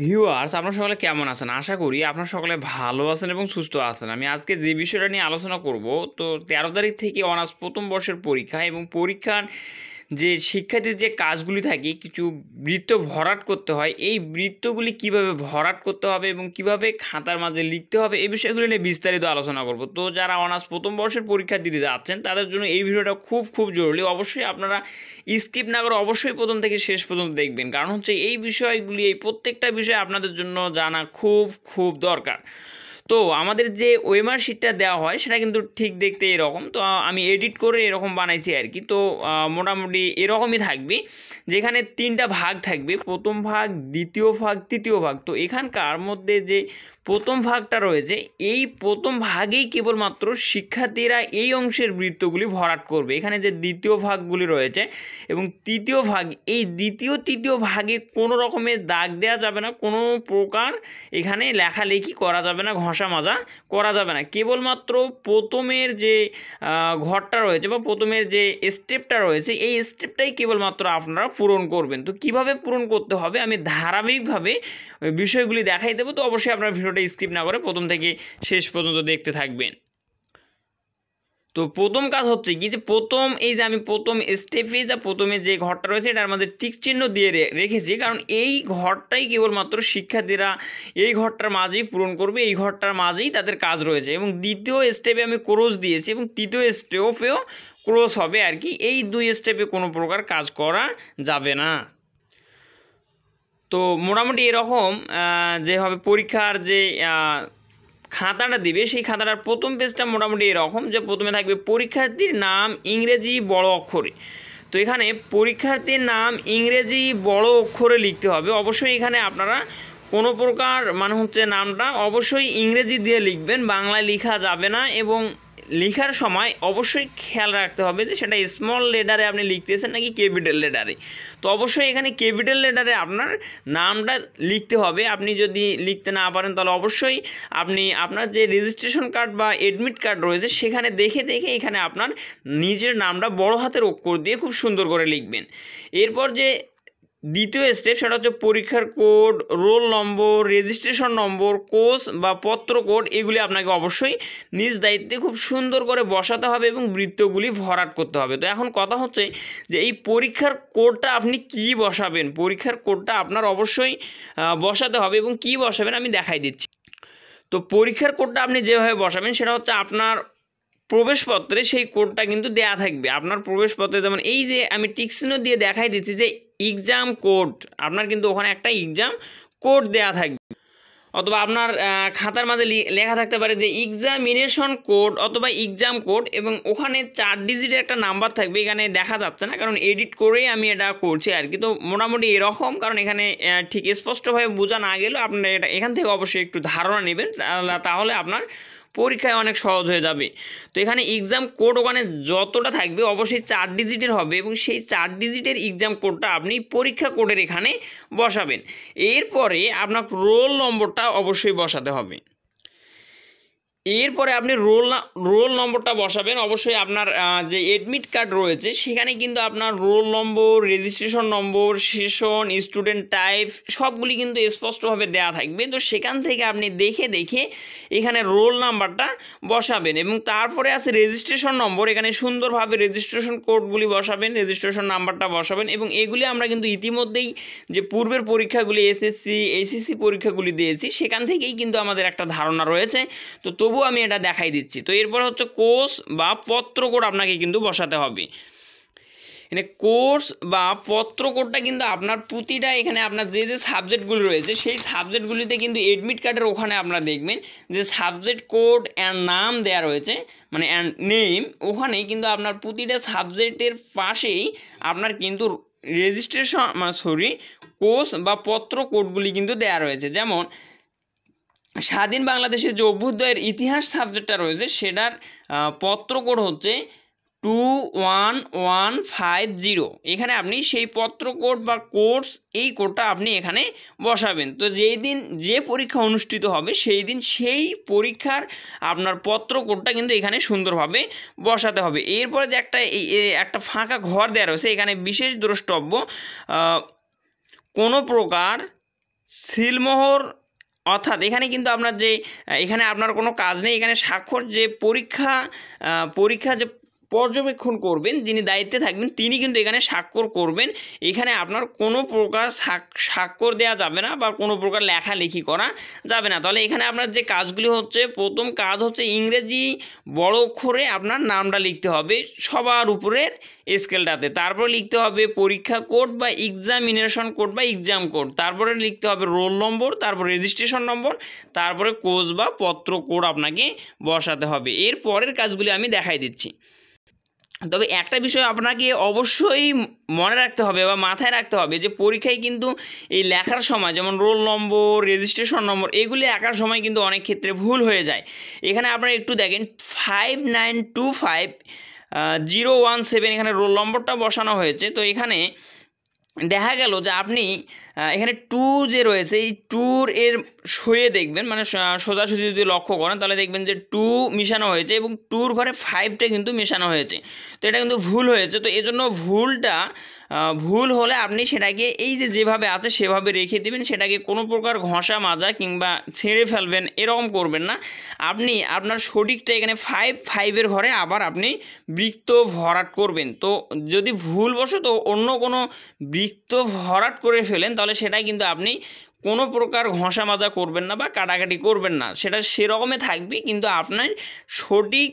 viewers আপনার সকলে কেমন আছেন আশা করি আপনার সকলে ভালো আছেন এবং সুস্থ আছেন আমি আজকে যে বিষয়টা নিয়ে আলোচনা করব তো তেরো তারিখ থেকে অনার্স প্রথম বর্ষের পরীক্ষা এবং পরীক্ষার যে শিক্ষার্থীর যে কাজগুলি থাকে কিছু বৃত্ত ভরাট করতে হয় এই বৃত্তগুলি কিভাবে ভরাট করতে হবে এবং কিভাবে খাতার মাঝে লিখতে হবে এই বিষয়গুলি নিয়ে বিস্তারিত আলোচনা করব তো যারা অনার্স প্রথম বর্ষের পরীক্ষা দিতে যাচ্ছেন তাদের জন্য এই ভিডিওটা খুব খুব জরুরি অবশ্যই আপনারা স্কিপ না করে অবশ্যই প্রথম থেকে শেষ পর্যন্ত দেখবেন কারণ হচ্ছে এই বিষয়গুলি এই প্রত্যেকটা বিষয় আপনাদের জন্য জানা খুব খুব দরকার তো আমাদের যে ওয়েমার শিটটা দেওয়া হয় সেটা কিন্তু ঠিক দেখতে এরকম তো আমি এডিট করে এরকম বানাইছি আর কি তো মোটামুটি এরকমই থাকবে যেখানে তিনটা ভাগ থাকবে প্রথম ভাগ দ্বিতীয় ভাগ তৃতীয় ভাগ তো এখানকার মধ্যে যে প্রথম ভাগটা রয়েছে এই প্রথম ভাগেই কেবলমাত্র শিক্ষার্থীরা এই অংশের বৃত্তগুলি ভরাট করবে এখানে যে দ্বিতীয় ভাগগুলি রয়েছে এবং তৃতীয় ভাগ এই দ্বিতীয় তৃতীয় ভাগে কোনো রকমের দাগ দেওয়া যাবে না কোনো প্রকার এখানে লেখালেখি করা যাবে না ঘষা মাজা করা যাবে না কেবলমাত্র প্রথমের যে ঘরটা রয়েছে বা প্রথমের যে স্টেপটা রয়েছে এই স্টেপটাই কেবলমাত্র আপনারা পূরণ করবেন তো কিভাবে পূরণ করতে হবে আমি ধারাবাহিকভাবে বিষয়গুলি দেখাই দেবো তো অবশ্যই আপনার ভিডিওটা স্কিপ না করে প্রথম থেকে শেষ পর্যন্ত দেখতে থাকবেন তো প্রথম কাজ হচ্ছে কি যে প্রথম এই যে আমি প্রথম স্টেপে যা প্রথমে যে ঘরটা রয়েছে এটার মধ্যে টিক চিহ্ন দিয়ে রেখেছি কারণ এই ঘরটাই কেবলমাত্র শিক্ষার্থীরা এই ঘরটার মাঝেই পূরণ করবে এই ঘরটার মাঝেই তাদের কাজ রয়েছে এবং দ্বিতীয় স্টেপে আমি ক্রোজ দিয়েছি এবং তৃতীয় স্টেপেও ক্রোজ হবে আর কি এই দুই স্টেপে কোনো প্রকার কাজ করা যাবে না তো মোটামুটি এরকম যেভাবে পরীক্ষার যে খাতাটা দিবে সেই খাতাটার প্রথম পেজটা মোটামুটি এরকম যে প্রথমে থাকবে পরীক্ষার্থীর নাম ইংরেজি বড় অক্ষরে তো এখানে পরীক্ষার্থীর নাম ইংরেজি বড় অক্ষরে লিখতে হবে অবশ্যই এখানে আপনারা কোনো প্রকার মানে হচ্ছে নামটা অবশ্যই ইংরেজি দিয়ে লিখবেন বাংলায় লেখা যাবে না এবং লেখার সময় অবশ্যই খেয়াল রাখতে হবে যে সেটা স্মল লেটারে আপনি লিখতেছেন নাকি ক্যাপিটাল লেটারে তো অবশ্যই এখানে ক্যাপিটাল লেটারে আপনার নামটা লিখতে হবে আপনি যদি লিখতে না পারেন তাহলে অবশ্যই আপনি আপনার যে রেজিস্ট্রেশন কার্ড বা এডমিট কার্ড রয়েছে সেখানে দেখে দেখে এখানে আপনার নিজের নামটা বড় হাতের অক্ষর দিয়ে খুব সুন্দর করে লিখবেন এরপর যে দ্বিতীয় স্টেপ সেটা হচ্ছে পরীক্ষার code roll number registration number course বা পত্র কোড এগুলি আপনাকে অবশ্যই নিজ দায়িত্বে খুব সুন্দর করে বসাতে হবে এবং বৃত্তগুলি ভরাট করতে হবে তো এখন কথা হচ্ছে যে এই পরীক্ষার কোডটা আপনি কি বসাবেন পরীক্ষার কোডটা আপনার অবশ্যই বসাতে হবে এবং কি বসাবেন আমি দেখাই দিচ্ছি তো পরীক্ষার কোডটা আপনি যেভাবে বসাবেন সেটা হচ্ছে আপনার প্রবেশপত্রে সেই কোডটা কিন্তু দেয়া থাকবে আপনার প্রবেশপত্রে যেমন এই যে আমি টিক্সিনও দিয়ে দেখাই দিচ্ছি যে এক্সাম কোড আপনার কিন্তু ওখানে একটা এক্সাম কোড দেয়া থাকবে অথবা আপনার খাতার মাঝে লেখা থাকতে পারে যে এক্সামিনেশন কোড অথবা এক্সাম কোড এবং ওখানে চার ডিজিটের একটা নাম্বার থাকবে এখানে দেখা যাচ্ছে না কারণ এডিট করেই আমি এটা করছি আর কি তো মোটামুটি এরকম কারণ এখানে ঠিক স্পষ্টভাবে বোঝা না গেলেও আপনারা এটা এখান থেকে অবশ্যই একটু ধারণা নেবেন তাহলে আপনার পরীক্ষায় অনেক সহজ হয়ে যাবে তো এখানে এক্সাম কোড ওখানে যতটা থাকবে অবশ্যই চার ডিজিটের হবে এবং সেই চার ডিজিটের এক্সাম কোডটা আপনি পরীক্ষা কোডের এখানে বসাবেন এরপরে আপনার রোল নম্বরটা অবশ্যই বসাতে হবে এরপরে আপনি রোল রোল নম্বরটা বসাবেন অবশ্যই আপনার যে এডমিট কার্ড রয়েছে সেখানে কিন্তু আপনার roll number registration number session student type সবগুলি কিন্তু স্পষ্টভাবে দেয়া থাকবে তো সেখান থেকে আপনি দেখে দেখে এখানে রোল নাম্বারটা বসাবেন এবং তারপরে আছে রেজিস্ট্রেশন নম্বর এখানে সুন্দরভাবে রেজিস্ট্রেশন কোডগুলি বসাবেন রেজিস্ট্রেশন নাম্বারটা বসাবেন এবং এগুলি আমরা কিন্তু ইতিমধ্যেই যে পূর্বের পরীক্ষাগুলি এসএসসি এসএসসি পরীক্ষাগুলি দিয়েছি সেখান থেকেই কিন্তু আমাদের একটা ধারণা রয়েছে তো তবু তবু আমি এটা দেখাই দিচ্ছি তো এরপর হচ্ছে কোষ বা পত্রকোড আপনাকে কিন্তু বসাতে হবে এখানে কোর্স বা পত্রকোডটা কিন্তু আপনার প্রতিটা এখানে আপনার যে যে সাবজেক্টগুলি রয়েছে সেই সাবজেক্টগুলিতে কিন্তু এডমিট কার্ডের ওখানে আপনার দেখবেন যে সাবজেক্ট কোড অ্যান্ড নাম দেয়া রয়েছে মানে অ্যান্ড নেম ওখানে কিন্তু আপনার প্রতিটা সাবজেক্টের পাশেই আপনার কিন্তু রেজিস্ট্রেশন মানে সরি কোর্স বা পত্র কোডগুলি কিন্তু দেয়া রয়েছে যেমন স্বাধীন বাংলাদেশের যে অভ্যুদয়ের ইতিহাস সাবজেক্টটা রয়েছে সেটার পত্রকোড হচ্ছে two one one five zero এখানে আপনি সেই পত্র কোড বা কোর্স এই কোডটা আপনি এখানে বসাবেন তো যেই দিন যে পরীক্ষা অনুষ্ঠিত হবে সেই দিন সেই পরীক্ষার আপনার পত্র কোডটা কিন্তু এখানে সুন্দরভাবে বসাতে হবে এরপরে যে একটা একটা ফাঁকা ঘর দেওয়া রয়েছে এখানে বিশেষ দ্রষ্টব্য কোনো প্রকার সিলমোহর অর্থাৎ এখানে কিন্তু আপনার যে এখানে আপনার কোনো কাজ নেই এখানে স্বাক্ষর যে পরীক্ষা পরীক্ষা যে পর্যবেক্ষণ করবেন যিনি দায়িত্বে থাকবেন তিনি কিন্তু এখানে স্বাক্ষর করবেন এখানে আপনার কোনো প্রকার স্বাক্ষর দেওয়া যাবে না বা কোনো প্রকার লেখালেখি করা যাবে না তাহলে এখানে আপনার যে কাজগুলি হচ্ছে প্রথম কাজ হচ্ছে ইংরেজি বড় অক্ষরে আপনার নামটা লিখতে হবে সবার উপরের স্কেলটাতে তারপরে লিখতে হবে পরীক্ষা কোড বা এক্সামিনেশন কোড বা এক্সাম কোড তারপরে লিখতে হবে রোল নম্বর তারপর রেজিস্ট্রেশন নম্বর তারপরে কোচ বা পত্র কোড আপনাকে বসাতে হবে এর পরের কাজগুলি আমি দেখাই দিচ্ছি তবে একটা বিষয় আপনাকে অবশ্যই মনে রাখতে হবে বা মাথায় রাখতে হবে যে পরীক্ষায় কিন্তু এই লেখার সময় যেমন রোল নম্বর রেজিস্ট্রেশন নম্বর এগুলি আঁকার সময় কিন্তু অনেক ক্ষেত্রে ভুল হয়ে যায় এখানে আপনারা একটু দেখেন five nine two five zero one seven এখানে রোল নম্বরটা বসানো হয়েছে তো এখানে দেখা গেল যে আপনি এখানে টু যে রয়েছে এই টুর এর শুয়ে দেখবেন মানে সোজাসুজি যদি লক্ষ্য করেন তাহলে দেখবেন যে টু মিশানো হয়েছে এবং টুর ঘরে ফাইভটা কিন্তু মেশানো হয়েছে তো এটা কিন্তু ভুল হয়েছে তো এজন্য ভুলটা ভুল হলে আপনি সেটাকে এই যে যেভাবে আছে সেভাবে রেখে দেবেন সেটাকে কোনো প্রকার ঘষা মাজা কিংবা ছেড়ে ফেলবেন এরকম করবেন না আপনি আপনার সঠিকটা এখানে ফাইভ ফাইভের ঘরে আবার আপনি বৃত্ত ভরাট করবেন তো যদি ভুলবশত অন্য কোনো বৃত্ত ভরাট করে ফেলেন তাহলে তাহলে সেটাই কিন্তু আপনি কোনো প্রকার ঘষা মাজা করবেন না বা কাটাকাটি করবেন না সেটা সেরকমই থাকবে কিন্তু আপনার সঠিক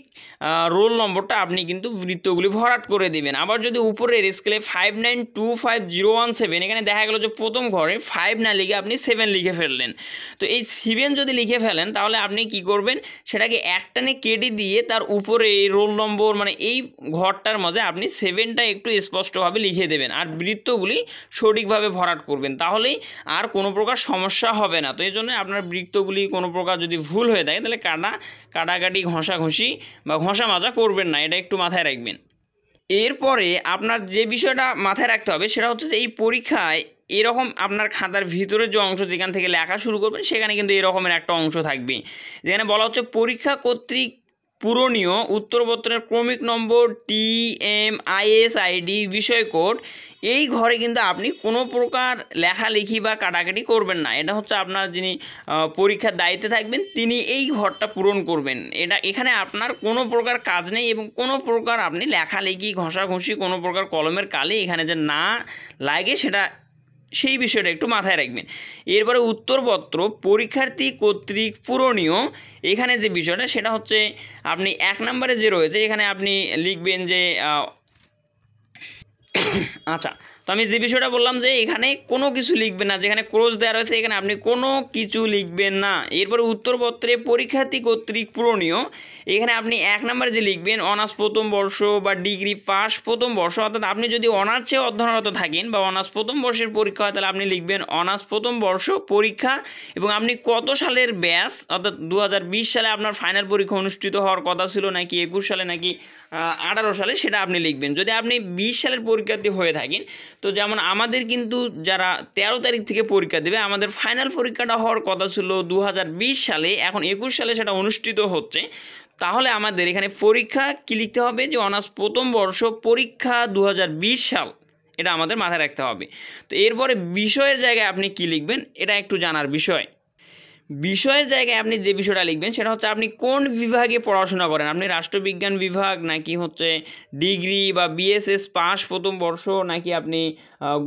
রোল নম্বরটা আপনি কিন্তু বৃত্তগুলি ভরাট করে দেবেন আবার যদি উপরের স্কেলে five nine two five zero one seven এখানে দেখা গেল যে প্রথম ঘরে ফাইভ না লিখে আপনি সেভেন লিখে ফেললেন তো এই সেভেন যদি লিখে ফেলেন তাহলে আপনি কি করবেন সেটাকে একটানে কেটে দিয়ে তার উপরে এই রোল নম্বর মানে এই ঘরটার মাঝে আপনি সেভেনটা একটু স্পষ্টভাবে লিখে দেবেন আর বৃত্তগুলি সঠিকভাবে ভরাট করবেন তাহলেই আর কোনো প্রকার সমস্যা হবে না তো এই জন্য আপনার বৃত্তগুলি কোনো প্রকার যদি ভুল হয়ে থাকে তাহলে কাটা কাটাকাটি ঘষাঘষি বা ঘষা মাজা করবেন না এটা একটু মাথায় রাখবেন এরপরে আপনার যে বিষয়টা মাথায় রাখতে হবে সেটা হচ্ছে যে এই পরীক্ষায় এরকম আপনার খাতার ভিতরে যে অংশ যেখান থেকে লেখা শুরু করবেন সেখানে কিন্তু এরকমের একটা অংশ থাকবে যেখানে বলা হচ্ছে পরীক্ষা কর্তৃক পূরণীয় উত্তরপত্রের ক্রমিক নম্বর টি এম আইডি বিষয় কোড এই ঘরে কিন্তু আপনি কোনো প্রকার লেখালেখি বা কাটাকাটি করবেন না এটা হচ্ছে আপনার যিনি পরীক্ষার দায়িত্বে থাকবেন তিনি এই ঘরটা পূরণ করবেন এটা এখানে আপনার কোনো প্রকার কাজ নেই এবং কোনো প্রকার আপনি লেখালেখি ঘষাঘষি কোনো প্রকার কলমের কালে এখানে যে না লাগে সেটা সেই বিষয়টা একটু মাথায় রাখবেন এরপরে উত্তরপত্র পরীক্ষার্থী কর্তৃক পূরণীয় এখানে যে বিষয়টা সেটা হচ্ছে আপনি এক নম্বরে যে রয়েছে এখানে আপনি লিখবেন যে আচ্ছা তো আমি যে বিষয়টা বললাম যে এখানে কোনো কিছু লিখবেন না যেখানে ক্রোজ দেওয়া রয়েছে এখানে আপনি কোনো কিছু লিখবেন না এরপর উত্তরপত্রে পরীক্ষার্থী কর্তৃক পূরণীয় এখানে আপনি এক নম্বরে যে লিখবেন অনার্স প্রথম বর্ষ বা ডিগ্রি পাস প্রথম বর্ষ অর্থাৎ আপনি যদি অনার্সে অধ্যয়নরত থাকেন বা অনার্স প্রথম বর্ষের পরীক্ষা হয় তাহলে আপনি লিখবেন অনার্স প্রথম বর্ষ পরীক্ষা এবং আপনি কত সালের ব্যাস অর্থাৎ দু সালে আপনার ফাইনাল পরীক্ষা অনুষ্ঠিত হওয়ার কথা ছিল নাকি একুশ সালে নাকি আঠারো সালে সেটা আপনি লিখবেন যদি আপনি বিশ সালের পরীক্ষার্থী হয়ে থাকেন তো যেমন আমাদের কিন্তু যারা ১৩ তারিখ থেকে পরীক্ষা দেবে আমাদের ফাইনাল পরীক্ষাটা হওয়ার কথা ছিল দু সালে এখন একুশ সালে সেটা অনুষ্ঠিত হচ্ছে তাহলে আমাদের এখানে পরীক্ষা কী লিখতে হবে যে অনার্স প্রথম বর্ষ পরীক্ষা দু সাল এটা আমাদের মাথায় রাখতে হবে তো এরপরে বিষয়ের জায়গায় আপনি কি লিখবেন এটা একটু জানার বিষয় বিষয়ের জায়গায় আপনি যে বিষয়টা লিখবেন সেটা হচ্ছে আপনি কোন বিভাগে পড়াশোনা করেন আপনি রাষ্ট্রবিজ্ঞান বিভাগ নাকি হচ্ছে ডিগ্রি বা বিএসএস পাস প্রথম বর্ষ নাকি আপনি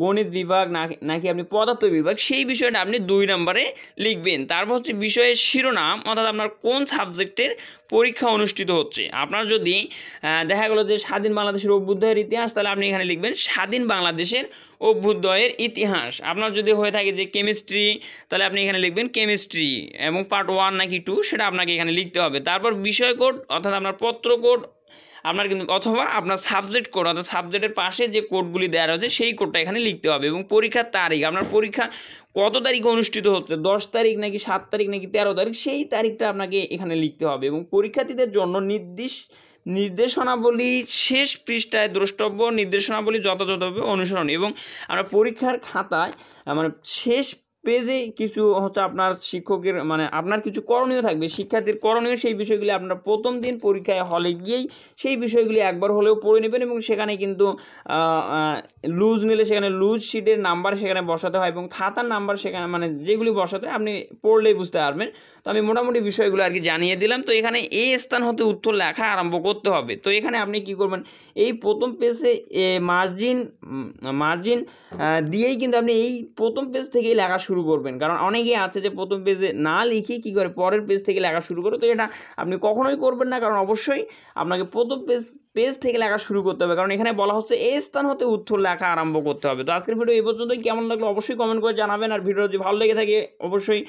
গণিত বিভাগ না নাকি আপনি পদার্থ বিভাগ সেই বিষয়টা আপনি দুই নম্বরে লিখবেন তারপর হচ্ছে বিষয়ের শিরোনাম অর্থাৎ আপনার কোন সাবজেক্টের পরীক্ষা অনুষ্ঠিত হচ্ছে আপনার যদি দেখা গেলো যে স্বাধীন বাংলাদেশের অভ্যুদয়ের ইতিহাস তাহলে আপনি এখানে লিখবেন স্বাধীন বাংলাদেশের অভ্যুদয়ের ইতিহাস আপনার যদি হয়ে থাকে যে কেমিস্ট্রি তাহলে আপনি এখানে লিখবেন কেমিস্ট্রি এবং পার্ট ওয়ান নাকি টু সেটা আপনাকে এখানে লিখতে হবে তারপর বিষয় কোড অর্থাৎ আপনার পত্র কোড আপনার কিন্তু অথবা আপনার সাবজেক্ট কোড অর্থাৎ সাবজেক্টের পাশে যে কোডগুলি দেওয়া রয়েছে সেই কোডটা এখানে লিখতে হবে এবং পরীক্ষার তারিখ আপনার পরীক্ষা কত তারিখে অনুষ্ঠিত হচ্ছে দশ তারিখ নাকি সাত তারিখ নাকি তেরো তারিখ সেই তারিখটা আপনাকে এখানে লিখতে হবে এবং পরীক্ষার্থীদের জন্য নির্দিষ্ট নির্দেশনাবলী শেষ পৃষ্ঠায় দ্রষ্টব্য নির্দেশনাবলী যথাযথভাবে অনুসরণ এবং আমরা পরীক্ষার খাতায় মানে শেষ পেজে কিছু হচ্ছে আপনার শিক্ষকের মানে আপনার কিছু করণীয় থাকবে শিক্ষার্থীর করণীয় সেই বিষয়গুলি আপনার প্রথম দিন পরীক্ষায় হলে গিয়েই সেই বিষয়গুলি একবার হলেও পড়ে নেবেন এবং সেখানে কিন্তু লুজ নিলে সেখানে লুজ শিটের নাম্বার সেখানে বসাতে হয় এবং খাতার নাম্বার সেখানে মানে যেগুলি বসাতে হয় আপনি পড়লেই বুঝতে পারবেন তো আমি মোটামুটি বিষয়গুলো আর কি জানিয়ে দিলাম তো এখানে এ স্থান হতে উত্তর লেখা আরম্ভ করতে হবে তো এখানে আপনি কি করবেন এই প্রথম পেজে মার্জিন মার্জিন দিয়েই কিন্তু আপনি এই প্রথম পেজ থেকেই লেখা শুরু শুরু করবেন কারণ অনেকেই আছে যে প্রথম পেজে না লিখে কি করে পরের পেজ থেকে লেখা শুরু করে তো এটা আপনি কখনোই করবেন না কারণ অবশ্যই আপনাকে প্রথম পেজ পেজ থেকে লেখা শুরু করতে হবে কারণ এখানে বলা হচ্ছে এই স্থান হতে উত্তর লেখা আরম্ভ করতে হবে তো আজকের ভিডিও এই পর্যন্ত কেমন লাগলো অবশ্যই কমেন্ট করে জানাবেন আর ভিডিও যদি ভালো লেগে থাকে অবশ্যই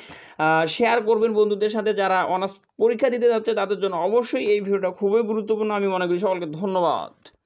শেয়ার করবেন বন্ধুদের সাথে যারা অনার্স পরীক্ষা দিতে যাচ্ছে তাদের জন্য অবশ্যই এই ভিডিওটা খুবই গুরুত্বপূর্ণ আমি মনে করি সকলকে ধন্যবাদ